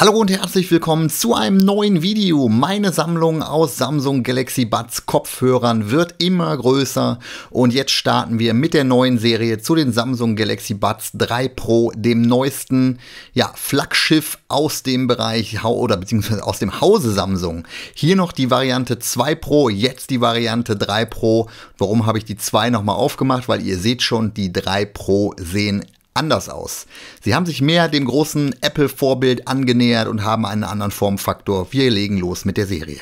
Hallo und herzlich willkommen zu einem neuen Video. Meine Sammlung aus Samsung Galaxy Buds Kopfhörern wird immer größer und jetzt starten wir mit der neuen Serie zu den Samsung Galaxy Buds 3 Pro, dem neuesten ja, Flaggschiff aus dem Bereich oder beziehungsweise aus dem Hause Samsung. Hier noch die Variante 2 Pro, jetzt die Variante 3 Pro. Warum habe ich die 2 nochmal aufgemacht? Weil ihr seht schon, die 3 Pro sehen anders aus. Sie haben sich mehr dem großen Apple-Vorbild angenähert und haben einen anderen Formfaktor. Wir legen los mit der Serie.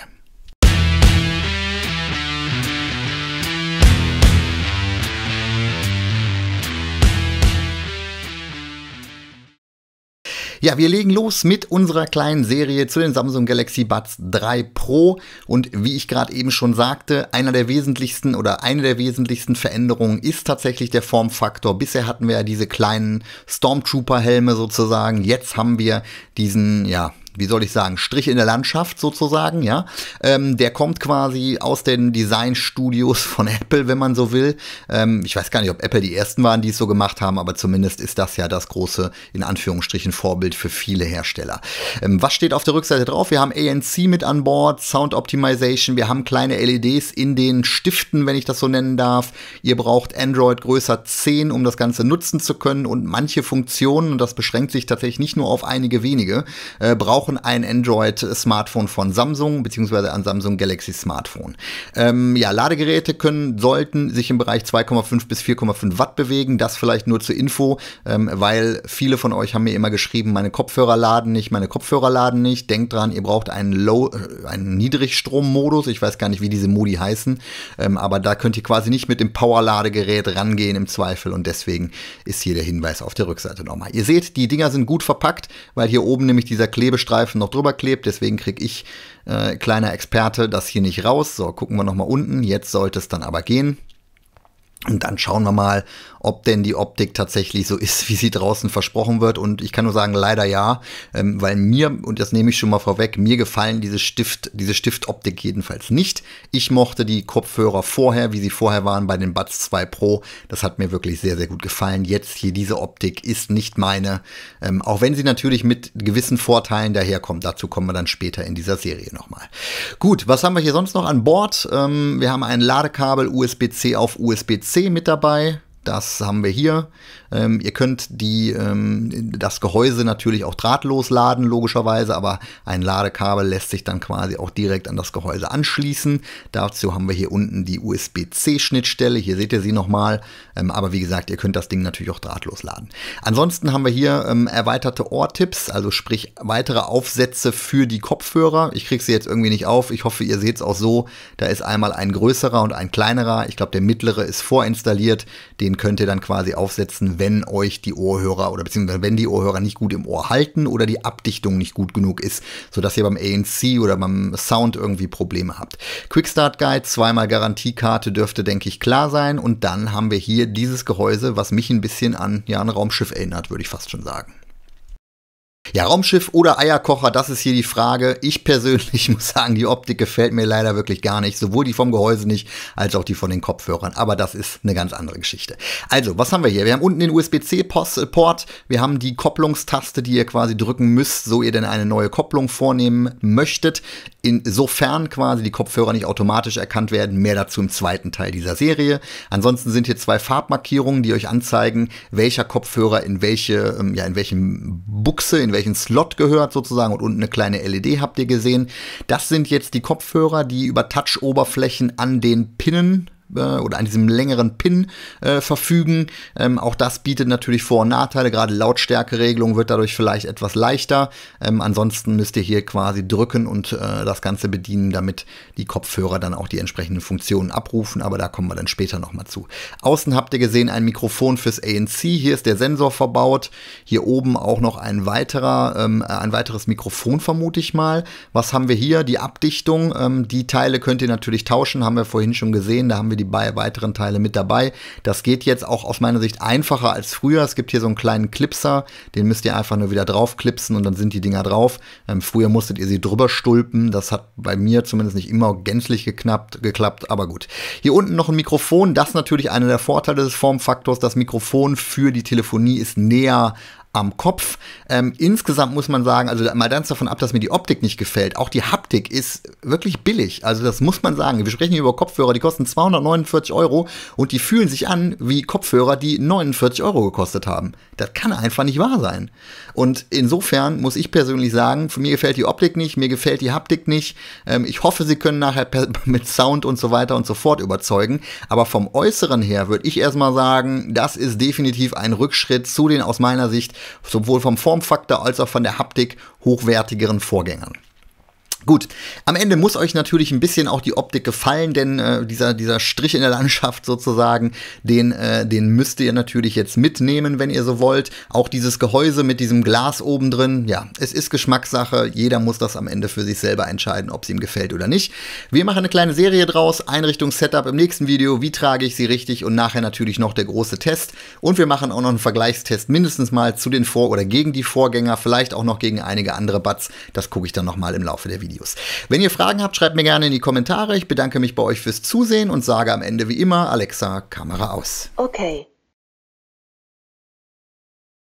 Ja, wir legen los mit unserer kleinen Serie zu den Samsung Galaxy Buds 3 Pro und wie ich gerade eben schon sagte, einer der wesentlichsten oder eine der wesentlichsten Veränderungen ist tatsächlich der Formfaktor. Bisher hatten wir ja diese kleinen Stormtrooper Helme sozusagen, jetzt haben wir diesen ja wie soll ich sagen, Strich in der Landschaft sozusagen, ja. Ähm, der kommt quasi aus den Designstudios von Apple, wenn man so will. Ähm, ich weiß gar nicht, ob Apple die ersten waren, die es so gemacht haben, aber zumindest ist das ja das große, in Anführungsstrichen, Vorbild für viele Hersteller. Ähm, was steht auf der Rückseite drauf? Wir haben ANC mit an Bord, Sound Optimization, wir haben kleine LEDs in den Stiften, wenn ich das so nennen darf. Ihr braucht Android größer 10, um das Ganze nutzen zu können und manche Funktionen, und das beschränkt sich tatsächlich nicht nur auf einige wenige, äh, braucht brauchen ein Android-Smartphone von Samsung beziehungsweise ein Samsung Galaxy Smartphone. Ähm, ja, Ladegeräte können, sollten sich im Bereich 2,5 bis 4,5 Watt bewegen. Das vielleicht nur zur Info, ähm, weil viele von euch haben mir immer geschrieben, meine Kopfhörer laden nicht, meine Kopfhörer laden nicht. Denkt dran, ihr braucht einen Low, äh, einen niedrigstrom Ich weiß gar nicht, wie diese Modi heißen, ähm, aber da könnt ihr quasi nicht mit dem Power-Ladegerät rangehen im Zweifel und deswegen ist hier der Hinweis auf der Rückseite nochmal. Ihr seht, die Dinger sind gut verpackt, weil hier oben nämlich dieser Klebestreifen Streifen noch drüber klebt. Deswegen kriege ich, äh, kleiner Experte, das hier nicht raus. So, gucken wir nochmal unten. Jetzt sollte es dann aber gehen. Und dann schauen wir mal, ob denn die Optik tatsächlich so ist, wie sie draußen versprochen wird. Und ich kann nur sagen, leider ja, ähm, weil mir, und das nehme ich schon mal vorweg, mir gefallen diese Stift, diese Stiftoptik jedenfalls nicht. Ich mochte die Kopfhörer vorher, wie sie vorher waren bei den Buds 2 Pro. Das hat mir wirklich sehr, sehr gut gefallen. Jetzt hier diese Optik ist nicht meine, ähm, auch wenn sie natürlich mit gewissen Vorteilen daherkommt. Dazu kommen wir dann später in dieser Serie nochmal. Gut, was haben wir hier sonst noch an Bord? Ähm, wir haben ein Ladekabel USB-C auf USB-C mit dabei. Das haben wir hier. Ähm, ihr könnt die, ähm, das Gehäuse natürlich auch drahtlos laden, logischerweise, aber ein Ladekabel lässt sich dann quasi auch direkt an das Gehäuse anschließen. Dazu haben wir hier unten die USB-C-Schnittstelle. Hier seht ihr sie nochmal. Ähm, aber wie gesagt, ihr könnt das Ding natürlich auch drahtlos laden. Ansonsten haben wir hier ähm, erweiterte Ohrtipps, also sprich weitere Aufsätze für die Kopfhörer. Ich kriege sie jetzt irgendwie nicht auf. Ich hoffe, ihr seht es auch so. Da ist einmal ein größerer und ein kleinerer. Ich glaube, der mittlere ist vorinstalliert. Den könnt ihr dann quasi aufsetzen, wenn euch die Ohrhörer oder beziehungsweise wenn die Ohrhörer nicht gut im Ohr halten oder die Abdichtung nicht gut genug ist, sodass ihr beim ANC oder beim Sound irgendwie Probleme habt. Quick Start Guide, zweimal Garantiekarte dürfte, denke ich, klar sein. Und dann haben wir hier dieses Gehäuse, was mich ein bisschen an ja, ein Raumschiff erinnert, würde ich fast schon sagen. Ja, Raumschiff oder Eierkocher, das ist hier die Frage. Ich persönlich muss sagen, die Optik gefällt mir leider wirklich gar nicht. Sowohl die vom Gehäuse nicht, als auch die von den Kopfhörern. Aber das ist eine ganz andere Geschichte. Also, was haben wir hier? Wir haben unten den USB-C-Port. Wir haben die Kopplungstaste, die ihr quasi drücken müsst, so ihr denn eine neue Kopplung vornehmen möchtet. Insofern quasi die Kopfhörer nicht automatisch erkannt werden. Mehr dazu im zweiten Teil dieser Serie. Ansonsten sind hier zwei Farbmarkierungen, die euch anzeigen, welcher Kopfhörer in welche, ähm, ja, in welchem Buchse, in welchem welchen Slot gehört sozusagen und unten eine kleine LED habt ihr gesehen. Das sind jetzt die Kopfhörer, die über Touch-Oberflächen an den Pinnen äh, oder an diesem längeren Pin äh, verfügen. Ähm, auch das bietet natürlich Vor- und Nachteile. Gerade Lautstärkeregelung wird dadurch vielleicht etwas leichter. Ähm, ansonsten müsst ihr hier quasi drücken und äh, das Ganze bedienen, damit die Kopfhörer dann auch die entsprechenden Funktionen abrufen. Aber da kommen wir dann später nochmal zu. Außen habt ihr gesehen ein Mikrofon fürs ANC. Hier ist der Sensor verbaut. Hier oben auch noch ein weiterer, ähm, ein weiteres Mikrofon vermute ich mal. Was haben wir hier? Die Abdichtung. Ähm, die Teile könnt ihr natürlich tauschen. Haben wir vorhin schon gesehen. Da haben wir wir die weiteren Teile mit dabei. Das geht jetzt auch aus meiner Sicht einfacher als früher. Es gibt hier so einen kleinen Clipser, den müsst ihr einfach nur wieder draufklipsen und dann sind die Dinger drauf. Ähm, früher musstet ihr sie drüber stulpen. Das hat bei mir zumindest nicht immer gänzlich geknappt, geklappt, aber gut. Hier unten noch ein Mikrofon. Das ist natürlich einer der Vorteile des Formfaktors. Das Mikrofon für die Telefonie ist näher am Kopf. Ähm, insgesamt muss man sagen, also mal ganz davon ab, dass mir die Optik nicht gefällt. Auch die Haptik ist wirklich billig. Also das muss man sagen. Wir sprechen hier über Kopfhörer, die kosten 249 Euro und die fühlen sich an wie Kopfhörer, die 49 Euro gekostet haben. Das kann einfach nicht wahr sein. Und insofern muss ich persönlich sagen, mir gefällt die Optik nicht, mir gefällt die Haptik nicht. Ähm, ich hoffe, sie können nachher mit Sound und so weiter und so fort überzeugen. Aber vom Äußeren her würde ich erstmal sagen, das ist definitiv ein Rückschritt zu den aus meiner Sicht sowohl vom Formfaktor als auch von der Haptik hochwertigeren Vorgängern. Gut, am Ende muss euch natürlich ein bisschen auch die Optik gefallen, denn äh, dieser, dieser Strich in der Landschaft sozusagen, den, äh, den müsst ihr natürlich jetzt mitnehmen, wenn ihr so wollt. Auch dieses Gehäuse mit diesem Glas oben drin, ja, es ist Geschmackssache. Jeder muss das am Ende für sich selber entscheiden, ob es ihm gefällt oder nicht. Wir machen eine kleine Serie draus, Einrichtung, Setup im nächsten Video, wie trage ich sie richtig und nachher natürlich noch der große Test. Und wir machen auch noch einen Vergleichstest mindestens mal zu den Vor- oder gegen die Vorgänger, vielleicht auch noch gegen einige andere Buds. Das gucke ich dann nochmal im Laufe der Videos. Videos. Wenn ihr Fragen habt, schreibt mir gerne in die Kommentare. Ich bedanke mich bei euch fürs Zusehen und sage am Ende wie immer, Alexa, Kamera aus. Okay.